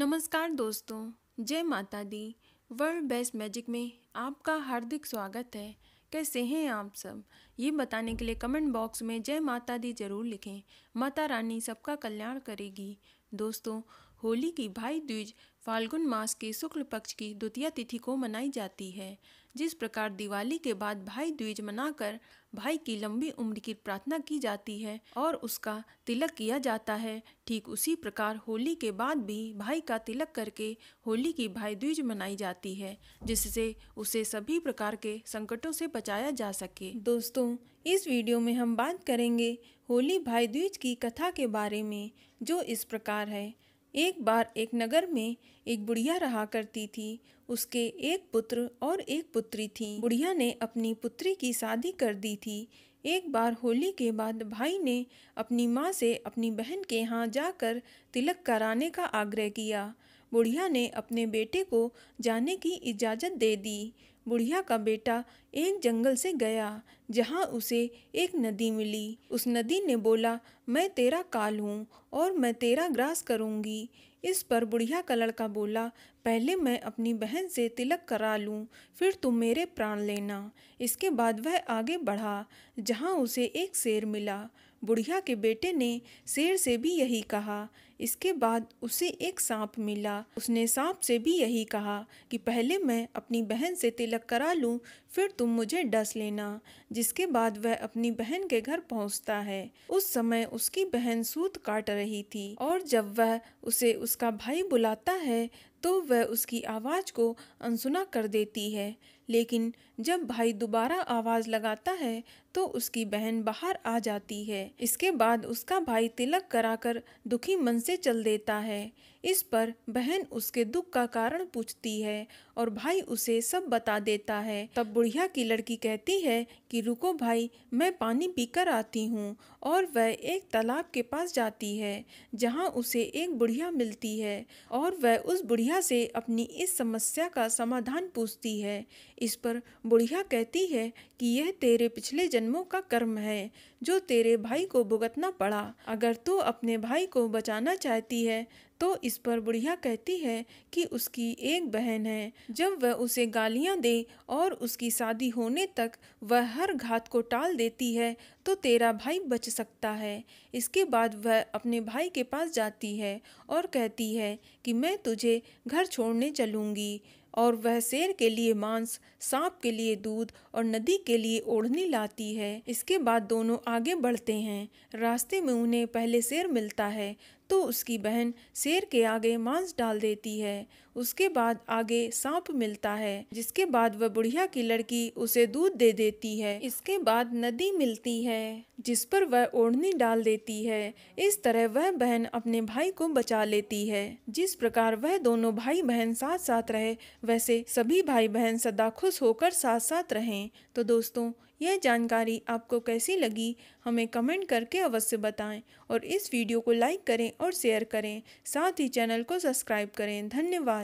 नमस्कार दोस्तों जय माता दी वर्ल्ड बेस्ट मैजिक में आपका हार्दिक स्वागत है कैसे हैं आप सब ये बताने के लिए कमेंट बॉक्स में जय माता दी जरूर लिखें माता रानी सबका कल्याण करेगी दोस्तों होली की भाई द्विज फाल्गुन मास के शुक्ल पक्ष की द्वितीय तिथि को मनाई जाती है जिस प्रकार दिवाली के बाद भाई द्विज मनाकर भाई की लंबी उम्र की प्रार्थना की जाती है और उसका तिलक किया जाता है ठीक उसी प्रकार होली के बाद भी भाई का तिलक करके होली की भाई द्विज मनाई जाती है जिससे उसे सभी प्रकार के संकटों से बचाया जा सके दोस्तों इस वीडियो में हम बात करेंगे होली भाई द्विज की कथा के बारे में जो इस प्रकार है एक बार एक नगर में एक बुढ़िया रहा करती थी उसके एक पुत्र और एक पुत्री थी बुढ़िया ने अपनी पुत्री की शादी कर दी थी एक बार होली के बाद भाई ने अपनी माँ से अपनी बहन के यहाँ जाकर तिलक कराने का आग्रह किया बुढ़िया ने अपने बेटे को जाने की इजाज़त दे दी बुढ़िया का बेटा एक जंगल से गया जहाँ उसे एक नदी मिली उस नदी ने बोला मैं तेरा काल हूँ और मैं तेरा ग्रास करूँगी इस पर बुढ़िया का लड़का बोला पहले मैं अपनी बहन से तिलक करा लूँ फिर तुम मेरे प्राण लेना इसके बाद वह आगे बढ़ा जहाँ उसे एक शेर मिला बुढ़िया के बेटे ने शेर से भी यही कहा इसके बाद उसे एक सांप मिला उसने सांप से भी यही कहा कि पहले मैं अपनी बहन से तिलक करा लूं फिर तुम मुझे डस लेना जिसके बाद वह अपनी बहन के घर पहुंचता है उस समय उसकी बहन सूत काट रही थी और जब वह उसे उसका भाई बुलाता है तो वह उसकी आवाज़ को अनसुना कर देती है लेकिन जब भाई दोबारा आवाज़ लगाता है तो उसकी बहन बाहर आ जाती है इसके बाद उसका भाई तिलक कराकर दुखी मन से चल देता है इस पर बहन उसके दुख का कारण पूछती है और भाई उसे सब बता देता है तब बुढ़िया की लड़की कहती है कि रुको भाई मैं पानी पीकर आती हूँ और वह एक तालाब के पास जाती है जहाँ उसे एक बुढ़िया मिलती है और वह उस बुढ़िया से अपनी इस समस्या का समाधान पूछती है इस पर बुढ़िया कहती है कि यह तेरे पिछले जन्मों का कर्म है जो तेरे भाई को भुगतना पड़ा अगर तू तो अपने भाई को बचाना चाहती है तो इस पर बुढ़िया कहती है कि उसकी एक बहन है जब वह उसे गालियां दे और उसकी शादी होने तक वह हर घात को टाल देती है तो तेरा भाई बच सकता है इसके बाद वह अपने भाई के पास जाती है और कहती है कि मैं तुझे घर छोड़ने चलूँगी और वह शेर के लिए मांस सांप के लिए दूध और नदी के लिए ओढ़नी लाती है इसके बाद दोनों आगे बढ़ते हैं रास्ते में उन्हें पहले शेर मिलता है तो उसकी बहन शेर के आगे मांस डाल देती है उसके बाद आगे सांप मिलता है जिसके बाद वह बुढ़िया की लड़की उसे दूध दे देती है इसके बाद नदी मिलती है जिस पर वह ओढ़नी डाल देती है इस तरह वह बहन अपने भाई को बचा लेती है जिस प्रकार वह दोनों भाई बहन साथ साथ रहे वैसे सभी भाई बहन सदा खुश होकर साथ साथ रहें तो दोस्तों यह जानकारी आपको कैसी लगी हमें कमेंट करके अवश्य बताएं और इस वीडियो को लाइक करें और शेयर करें साथ ही चैनल को सब्सक्राइब करें धन्यवाद